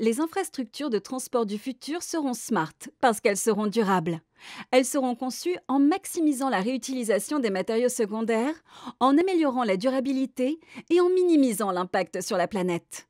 les infrastructures de transport du futur seront smart parce qu'elles seront durables. Elles seront conçues en maximisant la réutilisation des matériaux secondaires, en améliorant la durabilité et en minimisant l'impact sur la planète.